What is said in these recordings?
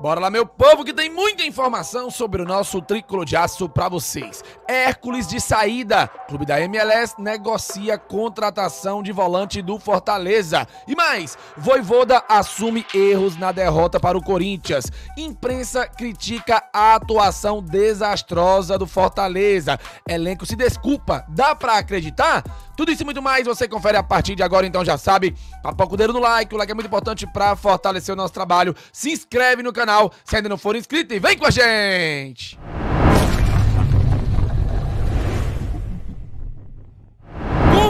Bora lá, meu povo, que tem muita informação sobre o nosso tricolor de aço para vocês. Hércules de saída. Clube da MLS negocia contratação de volante do Fortaleza. E mais, Voivoda assume erros na derrota para o Corinthians. Imprensa critica a atuação desastrosa do Fortaleza. Elenco se desculpa. Dá para acreditar? Tudo isso e muito mais você confere a partir de agora, então já sabe, papoca o dedo no like, o like é muito importante para fortalecer o nosso trabalho. Se inscreve no canal se ainda não for inscrito e vem com a gente!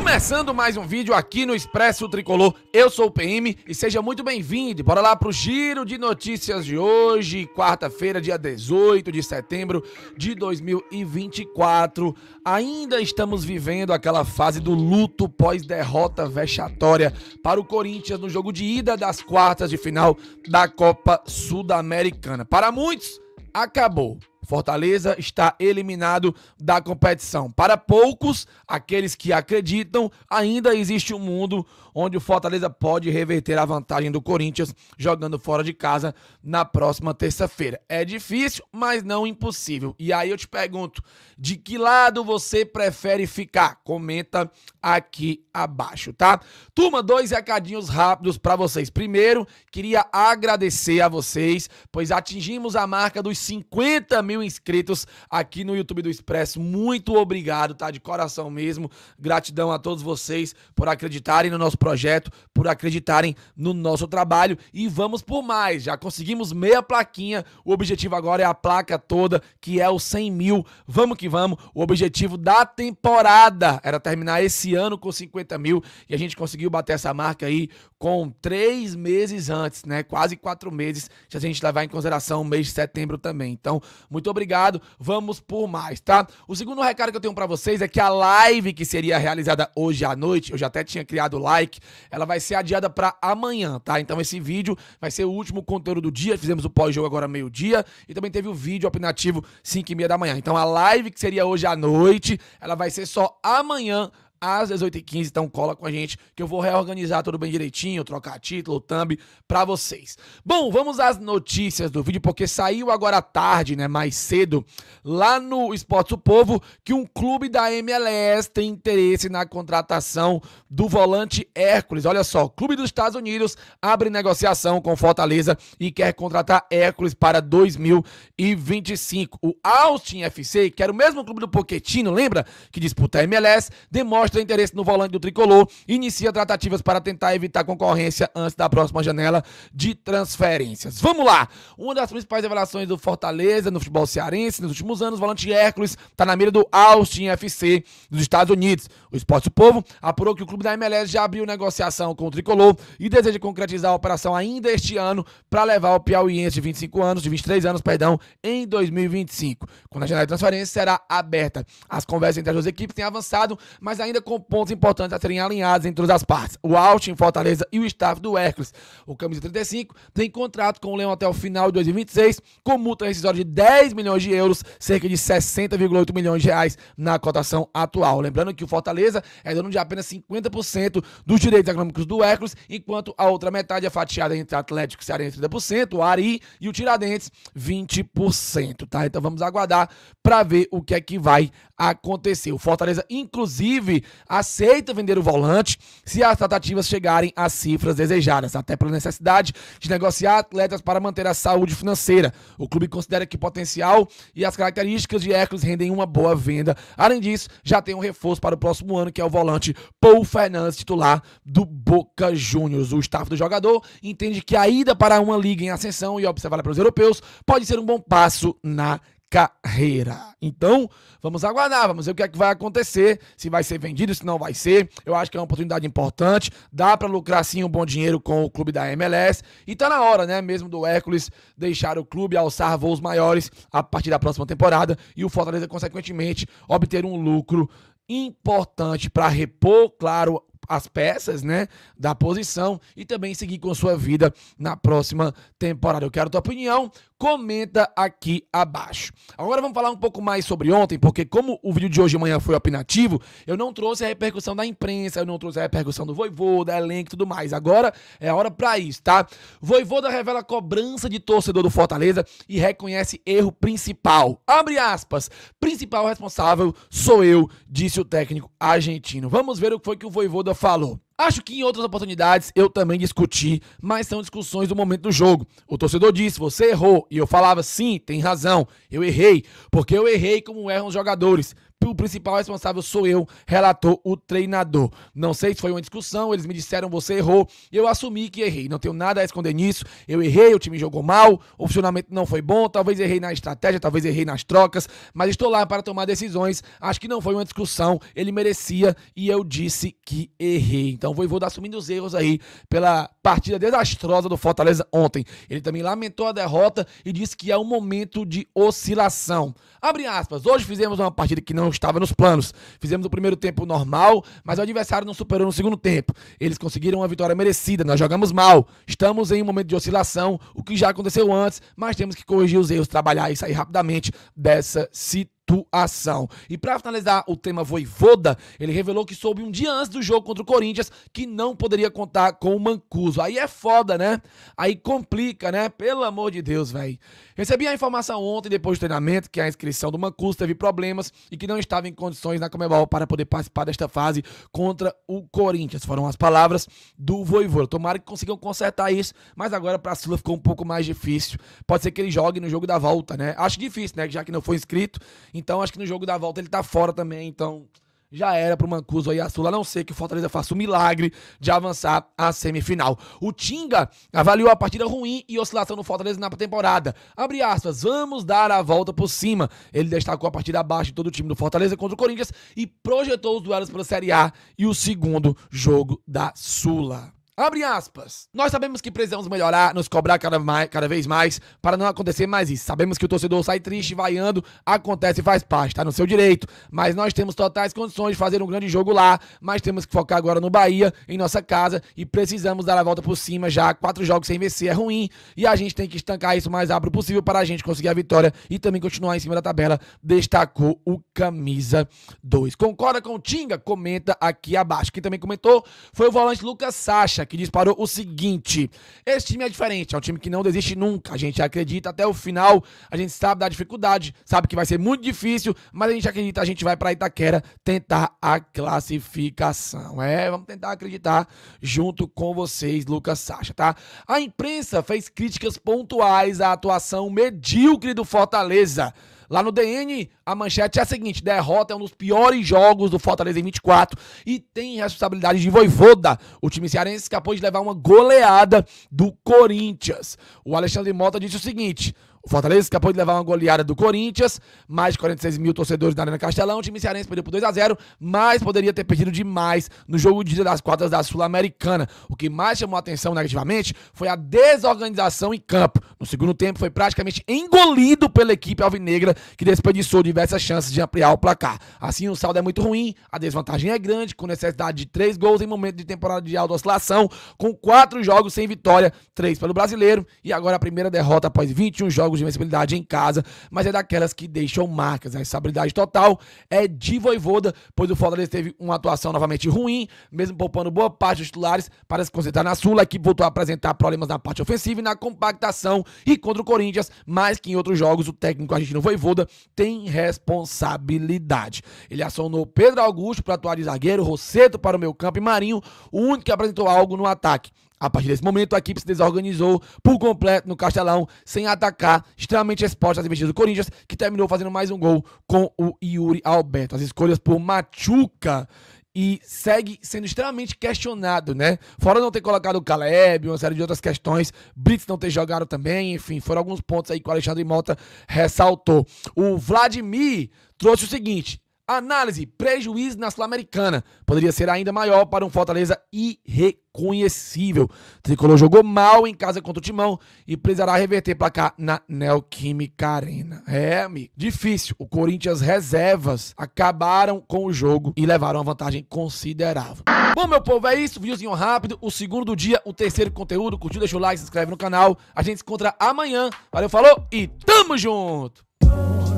Começando mais um vídeo aqui no Expresso Tricolor, eu sou o PM e seja muito bem-vindo. Bora lá pro giro de notícias de hoje, quarta-feira, dia 18 de setembro de 2024. Ainda estamos vivendo aquela fase do luto pós-derrota vexatória para o Corinthians no jogo de ida das quartas de final da Copa Sul-Americana. Para muitos, acabou. Fortaleza está eliminado da competição. Para poucos, aqueles que acreditam, ainda existe um mundo onde o Fortaleza pode reverter a vantagem do Corinthians jogando fora de casa na próxima terça-feira. É difícil, mas não impossível. E aí eu te pergunto, de que lado você prefere ficar? Comenta aqui abaixo, tá? Turma, dois recadinhos rápidos para vocês. Primeiro, queria agradecer a vocês, pois atingimos a marca dos 50 mil mil inscritos aqui no YouTube do Expresso. Muito obrigado, tá? De coração mesmo. Gratidão a todos vocês por acreditarem no nosso projeto, por acreditarem no nosso trabalho. E vamos por mais. Já conseguimos meia plaquinha. O objetivo agora é a placa toda, que é o 100 mil. Vamos que vamos. O objetivo da temporada era terminar esse ano com 50 mil e a gente conseguiu bater essa marca aí com três meses antes, né? Quase quatro meses, se a gente levar em consideração o mês de setembro também. Então, muito muito obrigado. Vamos por mais, tá? O segundo recado que eu tenho para vocês é que a live que seria realizada hoje à noite, eu já até tinha criado o like, ela vai ser adiada para amanhã, tá? Então esse vídeo vai ser o último conteúdo do dia. Fizemos o pós-jogo agora meio-dia e também teve o vídeo opinativo 5 e meia da manhã. Então a live que seria hoje à noite, ela vai ser só amanhã às 18h15. Então cola com a gente que eu vou reorganizar tudo bem direitinho, trocar título, thumb para vocês. Bom, vamos às notícias do vídeo, porque saiu agora à tarde, né, mais cedo, lá no Esporte do Povo, que um clube da MLS tem interesse na contratação do volante Hércules. Olha só, clube dos Estados Unidos abre negociação com Fortaleza e quer contratar Hércules para 2025. O Austin FC, que era o mesmo clube do Poquetino, lembra? Que disputa a MLS, demonstra mostra interesse no volante do tricolor, inicia tratativas para tentar evitar concorrência antes da próxima janela de transferências. Vamos lá! Uma das principais revelações do Fortaleza no futebol cearense nos últimos anos, o volante Hércules está na mira do Austin FC dos Estados Unidos. O Esporte do Povo apurou que o clube da MLS já abriu negociação com o tricolor e deseja concretizar a operação ainda este ano para levar o piauiense de 25 anos, de 23 anos, perdão, em 2025. Quando a janela de transferência será aberta. As conversas entre as duas equipes têm avançado, mas ainda ainda com pontos importantes a serem alinhados entre as partes. O Austin, Fortaleza e o staff do Hércules. O Camisa 35 tem contrato com o Leão até o final de 2026, com multa rescisória de 10 milhões de euros, cerca de 60,8 milhões de reais na cotação atual. Lembrando que o Fortaleza é dono de apenas 50% dos direitos econômicos do Hércules, enquanto a outra metade é fatiada entre Atlético Cearense 30%, o Ari e o Tiradentes 20%, tá? Então vamos aguardar para ver o que é que vai acontecer. O Fortaleza, inclusive, aceita vender o volante se as tratativas chegarem às cifras desejadas, até pela necessidade de negociar atletas para manter a saúde financeira. O clube considera que o potencial e as características de Hércules rendem uma boa venda. Além disso, já tem um reforço para o próximo ano, que é o volante Paul Fernandes, titular do Boca Juniors. O staff do jogador entende que a ida para uma liga em ascensão e observar para os europeus pode ser um bom passo na carreira. Então, vamos aguardar, vamos ver o que é que vai acontecer, se vai ser vendido, se não vai ser. Eu acho que é uma oportunidade importante, dá para lucrar sim um bom dinheiro com o clube da MLS e tá na hora, né, mesmo do Hércules deixar o clube alçar voos maiores a partir da próxima temporada e o Fortaleza consequentemente obter um lucro importante para repor, claro, as peças, né, da posição e também seguir com sua vida na próxima temporada. Eu quero tua opinião comenta aqui abaixo. Agora vamos falar um pouco mais sobre ontem, porque como o vídeo de hoje de manhã foi opinativo, eu não trouxe a repercussão da imprensa, eu não trouxe a repercussão do voivô, da elenco e tudo mais. Agora é a hora para isso, tá? Voivoda revela cobrança de torcedor do Fortaleza e reconhece erro principal. Abre aspas. Principal responsável sou eu, disse o técnico argentino. Vamos ver o que foi que o Voivoda falou. Acho que em outras oportunidades eu também discuti, mas são discussões do momento do jogo. O torcedor disse: você errou. E eu falava: sim, tem razão, eu errei. Porque eu errei como erram os jogadores o principal responsável sou eu, relatou o treinador. Não sei se foi uma discussão, eles me disseram você errou, eu assumi que errei. Não tenho nada a esconder nisso. Eu errei, o time jogou mal, o funcionamento não foi bom, talvez errei na estratégia, talvez errei nas trocas, mas estou lá para tomar decisões. Acho que não foi uma discussão, ele merecia e eu disse que errei. Então vou vou assumindo os erros aí pela partida desastrosa do Fortaleza ontem. Ele também lamentou a derrota e disse que é um momento de oscilação. Abre aspas. Hoje fizemos uma partida que não não estava nos planos. Fizemos o primeiro tempo normal, mas o adversário não superou no segundo tempo. Eles conseguiram uma vitória merecida, nós jogamos mal. Estamos em um momento de oscilação, o que já aconteceu antes, mas temos que corrigir os erros, trabalhar e sair rapidamente dessa situação atuação. E para finalizar o tema Voivoda, ele revelou que soube um dia antes do jogo contra o Corinthians que não poderia contar com o Mancuso. Aí é foda, né? Aí complica, né? Pelo amor de Deus, velho. Recebi a informação ontem, depois do treinamento, que a inscrição do Mancuso teve problemas e que não estava em condições na Comebol para poder participar desta fase contra o Corinthians. Foram as palavras do Voivoda. Tomara que consigam consertar isso, mas agora para Sula ficou um pouco mais difícil. Pode ser que ele jogue no jogo da volta, né? Acho difícil, né? Já que não foi inscrito. Então acho que no jogo da volta ele tá fora também, então já era pro Mancuso aí a Sula, a não ser que o Fortaleza faça o milagre de avançar à semifinal. O Tinga avaliou a partida ruim e oscilação no Fortaleza na temporada. Abre aspas, vamos dar a volta por cima. Ele destacou a partida abaixo de todo o time do Fortaleza contra o Corinthians e projetou os duelos pela Série A e o segundo jogo da Sula. Abre aspas. Nós sabemos que precisamos melhorar, nos cobrar cada, mais, cada vez mais para não acontecer mais isso. Sabemos que o torcedor sai triste, vaiando, acontece e faz parte, está no seu direito. Mas nós temos totais condições de fazer um grande jogo lá, mas temos que focar agora no Bahia, em nossa casa, e precisamos dar a volta por cima já. Quatro jogos sem vencer é ruim e a gente tem que estancar isso o mais rápido possível para a gente conseguir a vitória e também continuar em cima da tabela, destacou o camisa 2. Concorda com o Tinga? Comenta aqui abaixo. Quem também comentou foi o volante Lucas Sacha que disparou o seguinte: esse time é diferente, é um time que não desiste nunca. A gente acredita até o final, a gente sabe da dificuldade, sabe que vai ser muito difícil, mas a gente acredita, a gente vai para Itaquera tentar a classificação. É, vamos tentar acreditar junto com vocês, Lucas Sacha, tá? A imprensa fez críticas pontuais à atuação medíocre do Fortaleza. Lá no DN, a manchete é a seguinte: derrota é um dos piores jogos do Fortaleza em 24 e tem responsabilidade de Voivoda. O time cearense escapou de levar uma goleada do Corinthians. O Alexandre Mota disse o seguinte: o Fortaleza acabou de levar uma goleada do Corinthians, mais de 46 mil torcedores na Arena Castelão. O time cearense perdeu por 2 a 0 mas poderia ter perdido demais no jogo de ida das quartas da Sul-Americana. O que mais chamou a atenção negativamente foi a desorganização em campo. No segundo tempo, foi praticamente engolido pela equipe alvinegra, que desperdiçou diversas chances de ampliar o placar. Assim, o saldo é muito ruim, a desvantagem é grande, com necessidade de três gols em momento de temporada de alta oscilação, com quatro jogos sem vitória, três pelo brasileiro, e agora a primeira derrota após 21 jogos jogos de invencibilidade em casa, mas é daquelas que deixam marcas. A né? estabilidade total é de Voivoda, pois o Fortaleza teve uma atuação novamente ruim, mesmo poupando boa parte dos titulares para se concentrar na Sula, que voltou a apresentar problemas na parte ofensiva e na compactação e contra o Corinthians, mas que em outros jogos o técnico argentino Voivoda tem responsabilidade. Ele acionou Pedro Augusto para atuar de zagueiro, Rosseto para o meio campo e Marinho, o único que apresentou algo no ataque. A partir desse momento, a equipe se desorganizou por completo no Castelão, sem atacar, extremamente exposta às investidas do Corinthians, que terminou fazendo mais um gol com o Yuri Alberto. As escolhas por Machuca e segue sendo extremamente questionado, né? Fora não ter colocado o Caleb, uma série de outras questões, Brits não ter jogado também, enfim, foram alguns pontos aí que o Alexandre Mota ressaltou. O Vladimir trouxe o seguinte: Análise: prejuízo na Sul-Americana poderia ser ainda maior para um Fortaleza irreconhecível. tricolor jogou mal em casa contra o Timão e precisará reverter placar na Neoquímica Arena. É, amigo, difícil. O Corinthians reservas acabaram com o jogo e levaram uma vantagem considerável. Bom, meu povo, é isso. viuzinho rápido. O segundo do dia, o terceiro conteúdo. Curtiu, deixa o like, se inscreve no canal. A gente se encontra amanhã. Valeu, falou e tamo junto!